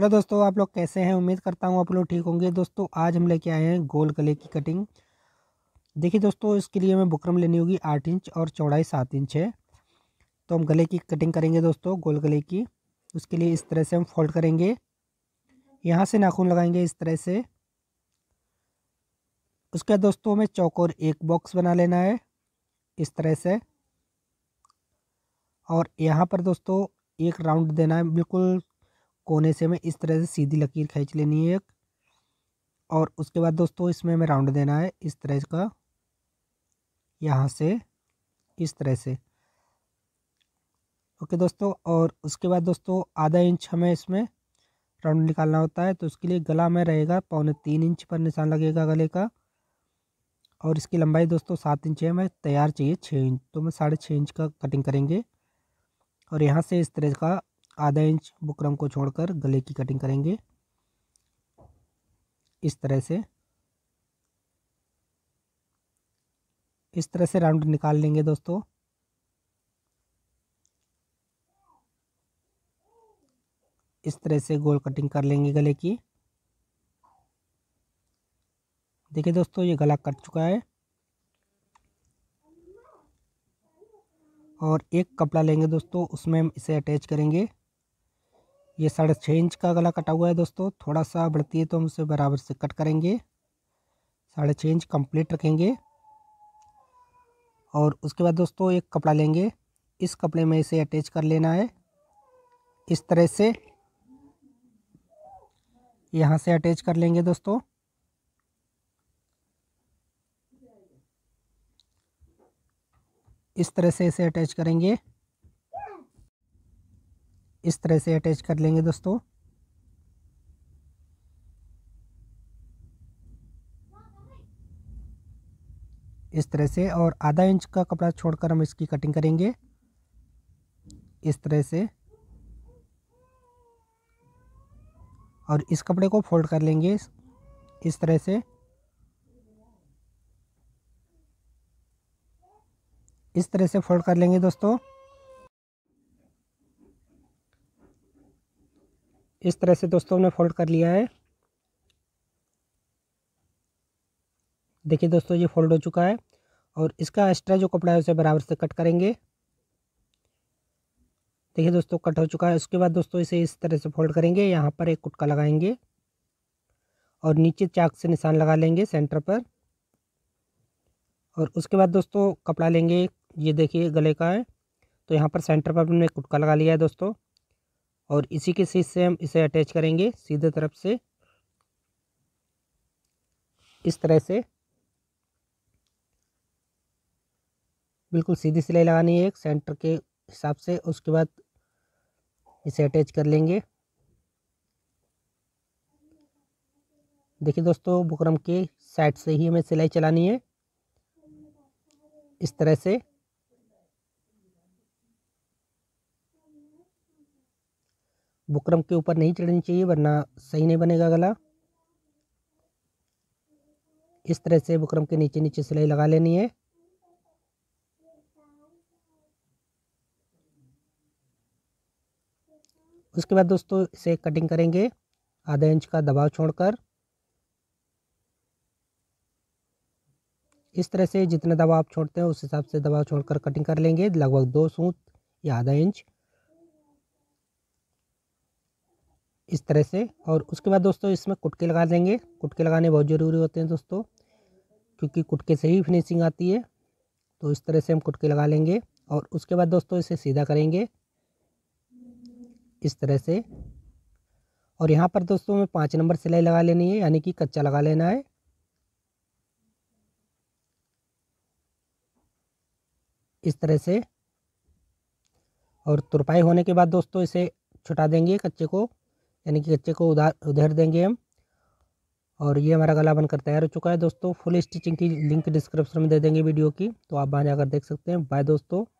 hello दोस्तों आप लोग कैसे हैं उम्मीद करता हूँ आप लोग ठीक होंगे दोस्तों आज हम लेके आए हैं गोल गले की कटिंग देखिए दोस्तों इसके लिए हमें बुकरम लेनी होगी आठ इंच और चौड़ाई सात इंच है तो हम गले की कटिंग करेंगे दोस्तों गोल गले की उसके लिए इस तरह से हम फोल्ड करेंगे यहाँ से नाखून लगाएंगे इस तरह से उसके बाद दोस्तों हमें चौकोर एक बॉक्स बना लेना है इस तरह से और यहाँ पर दोस्तों एक राउंड देना है बिल्कुल कोने से हमें इस तरह से सीधी लकीर खींच लेनी है एक और उसके बाद दोस्तों इसमें हमें राउंड देना है इस तरह का यहाँ से इस तरह से ओके दोस्तों और उसके बाद दोस्तों आधा इंच हमें इसमें राउंड निकालना होता है तो उसके लिए गला में रहेगा पौने तीन इंच पर निशान लगेगा गले का और इसकी लंबाई दोस्तों सात इंच है हमें तैयार चाहिए छः इंच तो मैं साढ़े छः इंच का कटिंग करेंगे और यहाँ से इस तरह का आधा इंच बुकरम को छोड़कर गले की कटिंग करेंगे इस तरह से इस तरह से राउंड निकाल लेंगे दोस्तों इस तरह से गोल कटिंग कर लेंगे गले की देखिए दोस्तों ये गला कट चुका है और एक कपड़ा लेंगे दोस्तों उसमें हम इसे अटैच करेंगे ये साढ़े छः इंच का गला कटा हुआ है दोस्तों थोड़ा सा बढ़ती है तो हम उसे बराबर से कट करेंगे साढ़े छः इंच कंप्लीट रखेंगे और उसके बाद दोस्तों एक कपड़ा लेंगे इस कपड़े में इसे अटैच कर लेना है इस तरह से यहाँ से अटैच कर लेंगे दोस्तों इस तरह से इसे अटैच करेंगे इस तरह से अटैच कर लेंगे दोस्तों इस तरह से और आधा इंच का कपड़ा छोड़कर हम इसकी कटिंग करेंगे इस तरह से और इस कपड़े को फोल्ड कर लेंगे इस तरह से इस तरह से फोल्ड कर लेंगे दोस्तों इस तरह से दोस्तों हमने फोल्ड कर लिया है देखिए दोस्तों ये फोल्ड हो चुका है और इसका एक्स्ट्रा जो कपड़ा है उसे बराबर से कट करेंगे देखिए दोस्तों कट हो चुका है उसके बाद दोस्तों इसे इस तरह से फोल्ड करेंगे यहाँ पर एक कुटका लगाएंगे और नीचे चाक से निशान लगा लेंगे सेंटर पर और उसके बाद दोस्तों कपड़ा लेंगे ये देखिए गले का है तो यहाँ पर सेंटर पर हमने कुटका लगा लिया है दोस्तों और इसी के शीश से हम इसे अटैच करेंगे सीधे तरफ से इस तरह से बिल्कुल सीधी सिलाई लगानी है एक सेंटर के हिसाब से उसके बाद इसे अटैच कर लेंगे देखिए दोस्तों बुकरम के साइड से ही हमें सिलाई चलानी है इस तरह से बुकरम के ऊपर नहीं चढ़नी चाहिए वरना सही नहीं बनेगा गला इस तरह से बुकरम के नीचे नीचे सिलाई लगा लेनी है उसके बाद दोस्तों इसे कटिंग करेंगे आधा इंच का दबाव छोड़कर इस तरह से जितना दबाव आप छोड़ते हैं उस हिसाब से दबाव छोड़कर कटिंग कर लेंगे लगभग दो सूत या आधा इंच इस तरह से और उसके बाद दोस्तों इसमें कुटके लगा देंगे कुटके लगाने बहुत ज़रूरी होते हैं दोस्तों क्योंकि कुटके से ही फिनिशिंग आती है तो इस तरह से हम कुटके लगा लेंगे और उसके बाद दोस्तों इसे सीधा करेंगे इस तरह से और यहाँ पर दोस्तों हमें पाँच नंबर सिलाई लगा लेनी है यानी कि कच्चा लगा लेना है इस तरह से और तुरपाई होने के बाद दोस्तों इसे छुटा देंगे कच्चे को यानी कि कच्चे को उधार उधेर देंगे हम और ये हमारा गला बनकर तैयार हो चुका है दोस्तों फुल स्टिचिंग की लिंक डिस्क्रिप्शन में दे देंगे वीडियो की तो आप वहाँ जाकर देख सकते हैं बाय दोस्तों